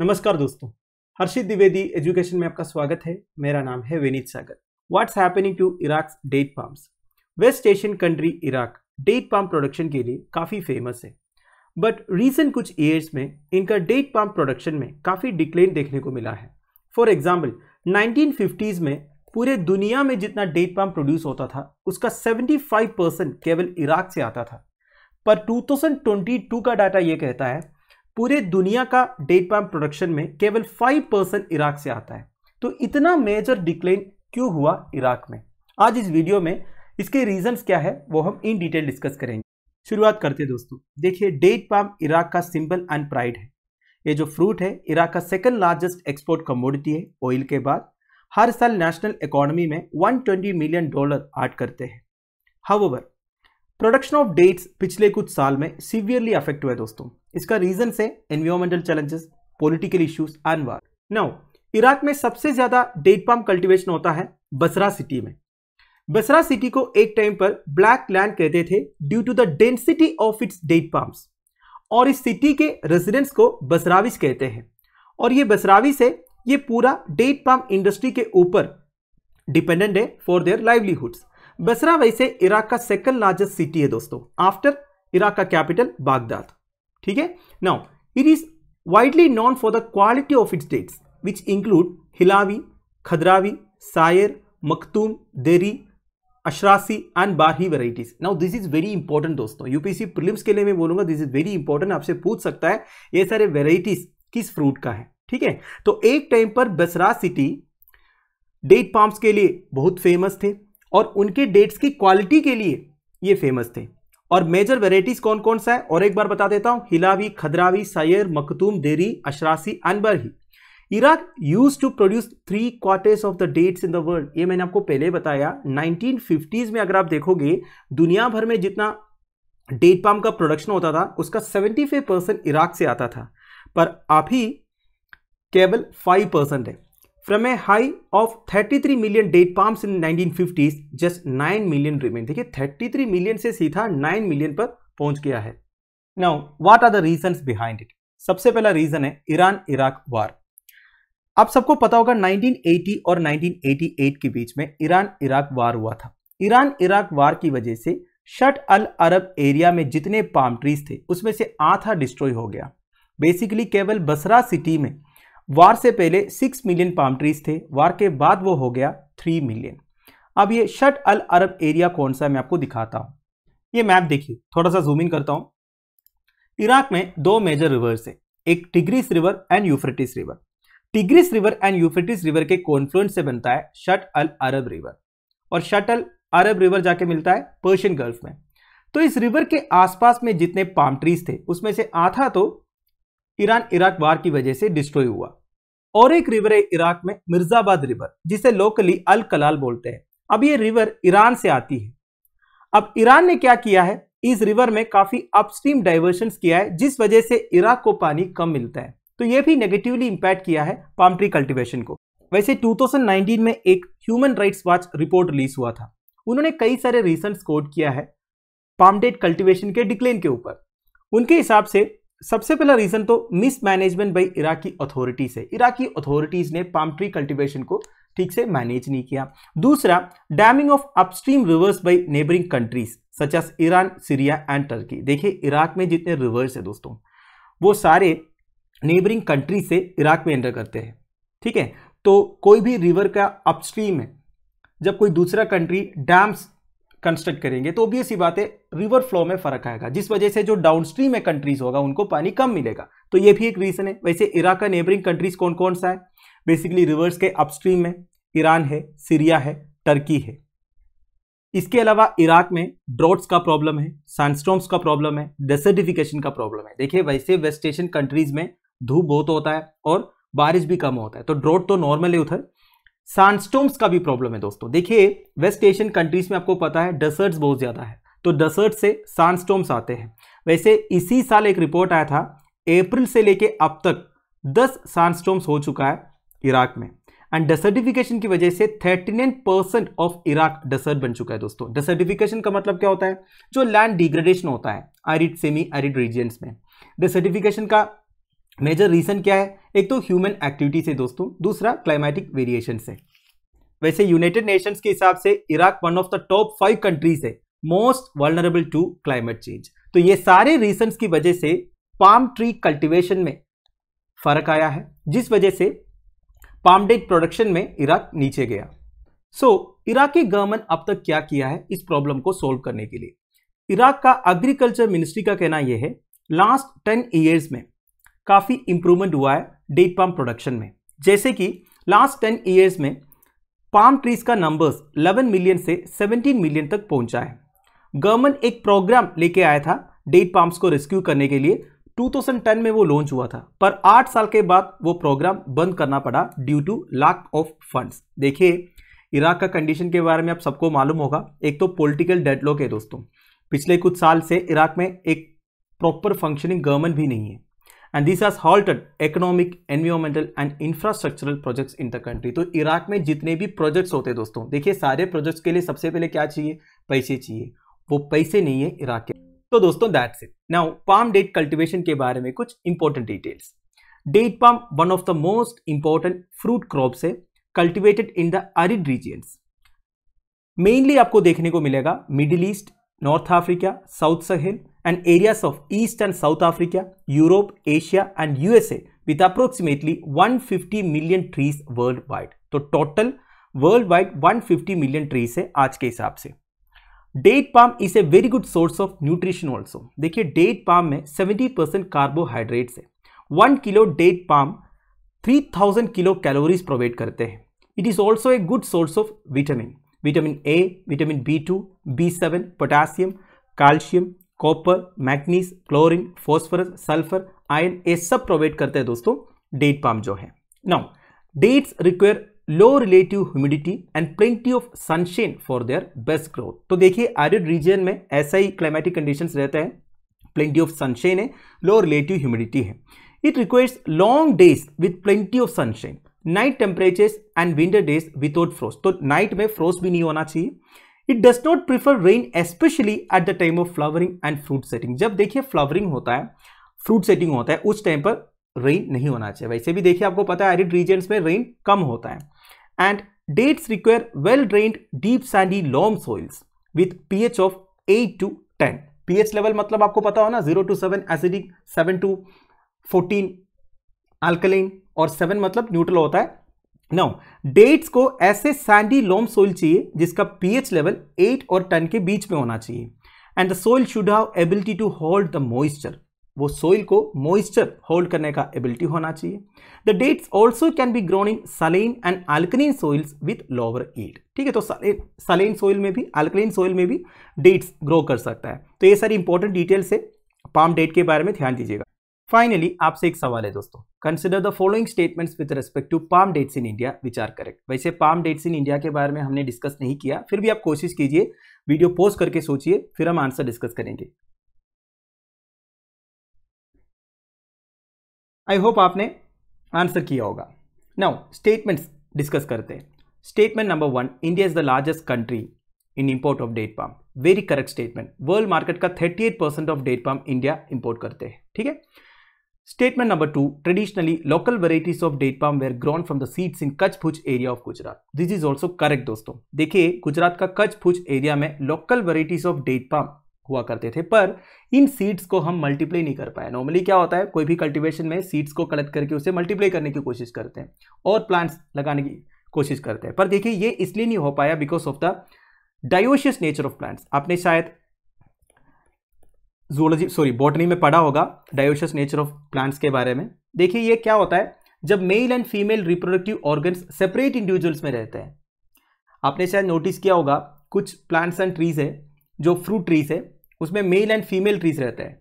नमस्कार दोस्तों हर्षित द्विवेदी एजुकेशन में आपका स्वागत है मेरा नाम है Vineet Sagar what's happening to Iraq date palms West Asian country Iraq date palm production के लिए काफ़ी फेमस है बट रीसेंट कुछ ईयर्स में इनका डेट पाम प्रोडक्शन में काफ़ी डिक्लेन देखने को मिला है फॉर एग्जाम्पल नाइनटीन में पूरे दुनिया में जितना डेट पाम प्रोड्यूस होता था उसका 75 परसेंट केवल इराक से आता था पर 2022 का डाटा ये कहता है पूरे दुनिया का डेट पैम प्रोडक्शन में केवल फाइव परसेंट इराक से आता है तो इतना मेजर डिक्लाइन क्यों हुआ इराक में आज इस वीडियो में इसके रीजंस क्या है वो हम इन डिटेल डिस्कस करेंगे शुरुआत करते हैं दोस्तों देखिए डेट पाम इराक का सिंबल एंड प्राइड है ये जो फ्रूट है इराक का सेकंड लार्जेस्ट एक्सपोर्ट कमोडिटी है ऑयल के बाद हर साल नेशनल इकोनॉमी में 120 मिलियन डॉलर आर्ट करते हैं हाउ प्रोडक्शन ऑफ डेट्स पिछले कुछ साल में सीवियरली अफेक्ट हुए दोस्तों इसका रीजन से environmental challenges political issues and war now Iraq में सबसे ज्यादा डेट पाम कल्टीवेशन होता है बसरा सिटी में बसरा सिटी को एक टाइम पर ब्लैक लैंड कहते थे due to the density of its date palms और इस सिटी के रेजिडेंट्स को बसराविश कहते हैं और ये बसराविश है ये पूरा डेट पाम इंडस्ट्री के ऊपर डिपेंडेंट है फॉर देयर लाइवलीहुड्स बसरा वैसे इराक का सेकंड लार्जेस्ट सिटी है दोस्तों आफ्टर इराक का कैपिटल बागदाद ठीक है now it is widely known for the quality of its dates which include Hillawi Khadrawi Sayer Maktoom Deri Ashrasi and Barhi varieties now this is very important दोस्तों UPSC prelims के लिए मैं बोलूंगा this is very important आपसे पूछ सकता है ये सारे वेराइटीज किस फ्रूट का है ठीक है तो एक टाइम पर बसरा सिटी डेट पाम्प के लिए बहुत फेमस थे और उनके डेट्स की क्वालिटी के लिए ये फेमस थे और मेजर वेराइटीज कौन कौन सा है और एक बार बता देता हूं हिलावी Khadrawi Sayer Maktoom Deri Ashrasi and Barhi Iraq used to produce three quarters of the dates in the world ये मैंने आपको पहले बताया 1950s में अगर आप देखोगे दुनिया भर में जितना डेट पाम का प्रोडक्शन होता था उसका 75 परसेंट इराक से आता था पर अभी केवल 5 परसेंट है from a high of 33 million date palms in 1950s just 9 million remain देखिए 33 मिलियन से सीधा 9 मिलियन पर पहुंच गया है now what are the reasons behind it सबसे पहला रीजन है ईरान इराक वार आप सबको पता होगा 1980 और 1988 के बीच में ईरान इराक वार हुआ था ईरान इराक वार की वजह से शट अल अरब एरिया में जितने पाम ट्रीज थे उसमें से आधा डिस्ट्रॉय हो गया बेसिकली केवल बसरा सिटी में वार से पहले सिक्स मिलियन पाम ट्रीज थे वार के बाद वो हो गया थ्री मिलियन अब ये शट अल अरब एरिया कौन सा है मैं आपको दिखाता हूँ ये मैप देखिए थोड़ा सा जूम इन करता हूँ इराक में दो मेजर रिवर्स है एक Tigris river and Euphrates river Tigris river and Euphrates river के कॉन्फ्लुएंस से बनता है शट अल अरब रिवर और शट अल अरब रिवर जाके मिलता है पर्शियन गल्फ में तो इस रिवर के आसपास में जितने पाम ट्रीज थे उसमें से आधा तो ईरान इराक वार की वजह से डिस्ट्रॉय हुआ और एक रिवर है इराक में मिर्जाबाद रिवर जिसे लोकली अल कलाल बोलते हैं अब ये रिवर ईरान से आती है अब ईरान ने क्या किया है इस रिवर में काफी अपस्ट्रीम डाइवर्शन किया है जिस वजह से इराक को पानी कम मिलता है तो ये भी नेगेटिवली इंपैक्ट किया है पाम ट्री कल्टिवेशन को वैसे 2019 में एक Human Rights Watch report release हुआ था उन्होंने कई सारे रीजन कोट किया है पामडेट कल्टिवेशन के डिक्लेन के ऊपर उनके हिसाब से सबसे पहला रीज़न तो मिसमैनेजमेंट बाई इराकी अथॉरिटीज है इराकी अथॉरिटीज़ ने पाम ट्री कल्टिवेशन को ठीक से मैनेज नहीं किया दूसरा damming of upstream rivers by neighbouring countries such as Iran Syria and Turkey देखिए इराक में जितने रिवर्स है दोस्तों वो सारे नेबरिंग कंट्री से इराक में एंटर करते हैं ठीक है तो कोई भी रिवर का अपस्ट्रीम है जब कोई दूसरा कंट्री डैम्स कंस्ट्रक्ट करेंगे तो ऑब्वियस ही बात है रिवर फ्लो में फर्क आएगा जिस वजह से जो डाउन स्ट्रीम में कंट्रीज होगा उनको पानी कम मिलेगा तो ये भी एक रीजन है वैसे इराक का नेबरिंग कंट्रीज कौन कौन सा है बेसिकली रिवर्स के अपस्ट्रीम में ईरान है सीरिया है टर्की है इसके अलावा इराक में ड्रॉट्स का प्रॉब्लम है सैंडस्टोम्स का प्रॉब्लम है डेसर्टिफिकेशन का प्रॉब्लम है देखिए वैसे वेस्ट एशियन कंट्रीज में धूप बहुत होता है और बारिश भी कम होता है तो ड्रॉट तो नॉर्मल है उधर सैंडस्टोम्स का भी प्रॉब्लम है दोस्तों देखिए वेस्ट एशियन कंट्रीज में आपको पता है डेसर्ट्स बहुत ज़्यादा है तो डसर्ट से सैंडस्टोम्स आते हैं वैसे इसी साल एक रिपोर्ट आया था अप्रैल से लेके अब तक 10 सैंडस्टोम्स हो चुका है इराक में एंड डेसर्टिफिकेशन की वजह से 39 परसेंट ऑफ इराक डेसर्ट बन चुका है दोस्तों डेसर्टिफिकेशन का मतलब क्या होता है जो लैंड डिग्रेडेशन होता है आरिड सेमी आरिड रीजियंस में डेसर्टिफिकेशन का मेजर रीज़न क्या है एक तो ह्यूमन एक्टिविटी से दोस्तों दूसरा क्लाइमेटिक वेरिएशन से वैसे यूनाइटेड नेशंस के हिसाब से Iraq one of the top five countries है most vulnerable to climate change तो ये सारे रीजन की वजह से पाम ट्री कल्टिवेशन में फर्क आया है जिस वजह से पाम डेट प्रोडक्शन में इराक नीचे गया सो so, इराकी गवर्नमेंट अब तक क्या किया है इस प्रॉब्लम को सोल्व करने के लिए इराक का एग्रीकल्चर मिनिस्ट्री का कहना यह है लास्ट टेन ईयर्स में काफ़ी इम्प्रूवमेंट हुआ है डेट पाम प्रोडक्शन में जैसे कि लास्ट टेन ईयर्स में पाम ट्रीज का नंबर्स 11 मिलियन से 17 मिलियन तक पहुंचा है गवर्नमेंट एक प्रोग्राम लेके आया था डेट पाम्स को रेस्क्यू करने के लिए 2010 में वो लॉन्च हुआ था पर आठ साल के बाद वो प्रोग्राम बंद करना पड़ा due to lack of funds देखिए इराक का कंडीशन के बारे में आप सबको मालूम होगा एक तो पॉलिटिकल डेडलॉक है दोस्तों पिछले कुछ साल से इराक में एक प्रॉपर फंक्शनिंग गवर्नमेंट भी नहीं है and this has halted economic environmental and infrastructural projects in the country तो इराक में जितने भी प्रोजेक्ट्स होते हैं दोस्तों देखिए सारे प्रोजेक्ट्स के लिए सबसे पहले क्या चाहिए पैसे चाहिए वो पैसे नहीं है इराक के तो दोस्तों that's it now palm date cultivation के बारे में कुछ important details date palm one of the most important fruit crops है cultivated in the arid regions mainly आपको देखने को मिलेगा Middle East North Africa South Sahel and areas of East and South Africa, Europe, Asia and USA with approximately 150 million trees worldwide. तो total world 150 million trees है आज के हिसाब से date palm is a very good source of nutrition also देखिए date palm में 70 percent carbohydrates है one kilo date palm 3000 kilo calories provide करते हैं it is also a good source of vitamin vitamin A vitamin B two B seven potassium calcium copper magnesium chlorine phosphorus sulphur iron ये सब provide करते हैं दोस्तों date palm जो है now dates require low relative humidity and plenty of sunshine for their best growth तो देखिए आर्यड reason में ऐसा ही क्लाइमेटिक कंडीशन रहता है प्लेंटी ऑफ सनशेन है लो रिलेटिव ह्यूमिडिटी है it requires long days with plenty of sunshine night temperatures and winter days without frost तो night में फ्रोस्ट भी नहीं होना चाहिए it does not prefer rain especially at the time of flowering and fruit setting जब देखिए flowering होता है फ्रूट सेटिंग होता है उस टाइम पर रेन नहीं होना चाहिए वैसे भी देखिए आपको पता है एरिड रीजन में रेन कम होता है and dates require well drained deep sandy loam soils with pH of eight to ten pH level मतलब आपको पता हो ना zero to seven acidic seven to fourteen alkaline और सेवन मतलब न्यूट्रल होता है नाउ डेट्स को ऐसे सैंडी लोम सोइल चाहिए जिसका पीएच लेवल 8 और 10 के बीच में होना चाहिए and the soil should have ability to hold the moisture वो सोइल को मॉइस्चर होल्ड करने का एबिलिटी होना चाहिए the dates also can be grown in saline and alkaline soils with lower yield ठीक है तो सलेन सोइल में भी अल्कलीन सोइल में भी डेट्स ग्रो कर सकता है तो ये सारी इंपॉर्टेंट डिटेल्स है पाम डेट के बारे में ध्यान दीजिएगा फाइनली आपसे एक सवाल है दोस्तों consider the following statements with respect to palm dates in India which are correct वैसे पाम डेट्स इन इंडिया के बारे में हमने डिस्कस नहीं किया फिर भी आप कोशिश कीजिए वीडियो पोज करके सोचिए फिर हम आंसर डिस्कस करेंगे आई होप आपने आंसर किया होगा नाउ स्टेटमेंट्स डिस्कस करते हैं statement number one India is the largest country in import of date palm very correct statement world market का 38 percent of date palm India import करते हैं ठीक है Statement number two, traditionally local varieties of date palm were grown from the seeds in Kutch Bhuj area of Gujarat. This is also correct दोस्तों देखिए गुजरात का Kutch Bhuj area में local varieties of date palm हुआ करते थे पर इन सीड्स को हम मल्टीप्लाई नहीं कर पाए नॉर्मली क्या होता है कोई भी कल्टीवेशन में सीड्स को कलेक्ट करके उसे मल्टीप्लाई करने की कोशिश करते हैं और प्लांट्स लगाने की कोशिश करते हैं पर देखिए ये इसलिए नहीं हो पाया because of the dioecious nature of plants आपने शायद जूलॉजी सॉरी बॉटनी में पढ़ा होगा डायोशस नेचर ऑफ प्लांट्स के बारे में देखिए ये क्या होता है जब male and female reproductive organs separate individuals में रहते हैं आपने शायद नोटिस किया होगा कुछ प्लांट्स एंड ट्रीज है जो फ्रूट ट्रीज है उसमें मेल एंड फीमेल ट्रीज रहते हैं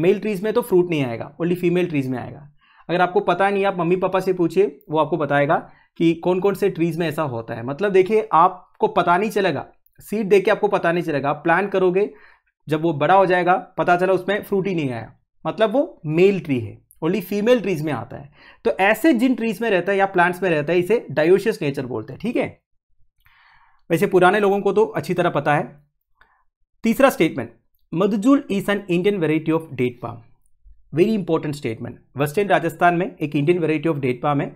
मेल ट्रीज में तो फ्रूट नहीं आएगा ओनली फीमेल ट्रीज में आएगा अगर आपको पता नहीं आप मम्मी पापा से पूछिए वो आपको बताएगा कि कौन कौन से ट्रीज में ऐसा होता है मतलब देखिए आपको पता नहीं चलेगा सीड देख के आपको पता नहीं चलेगा आप प्लान करोगे जब वो बड़ा हो जाएगा पता चला उसमें फ्रूट ही नहीं आया मतलब वो मेल ट्री है ओनली फीमेल ट्रीज में आता है तो ऐसे जिन ट्रीज में रहता है या प्लांट्स में रहता है इसे डायोशियस नेचर बोलते हैं ठीक है वैसे पुराने लोगों को तो अच्छी तरह पता है तीसरा statement Medjool is an Indian variety of date palm very important statement western Rajasthan में एक Indian variety of date palm है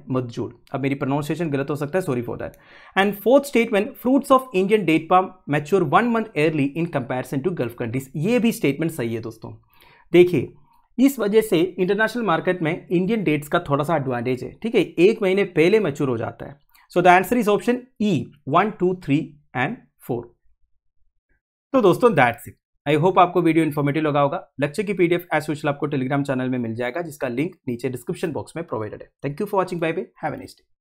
अब मेरी प्रोनाउंसिएशन गलत हो सकता है sorry for that and fourth statement fruits of Indian date palm mature one month early in comparison to Gulf countries ये भी स्टेटमेंट सही है दोस्तों देखिए इस वजह से इंटरनेशनल मार्केट में इंडियन डेट्स का थोड़ा सा एडवांटेज है ठीक है एक महीने पहले मैच्योर हो जाता है so the answer is option E one two three and four तो दोस्तों दैट्स इट आई होप आपको वीडियो इन्फॉर्मेटिव लगा होगा लक्ष्य की पीडीएफ एस सूचना आपको टेलीग्राम चैनल में मिल जाएगा जिसका लिंक नीचे डिस्क्रिप्शन बॉक्स में प्रोवाइडेड है thank you for watching bye bye have an stay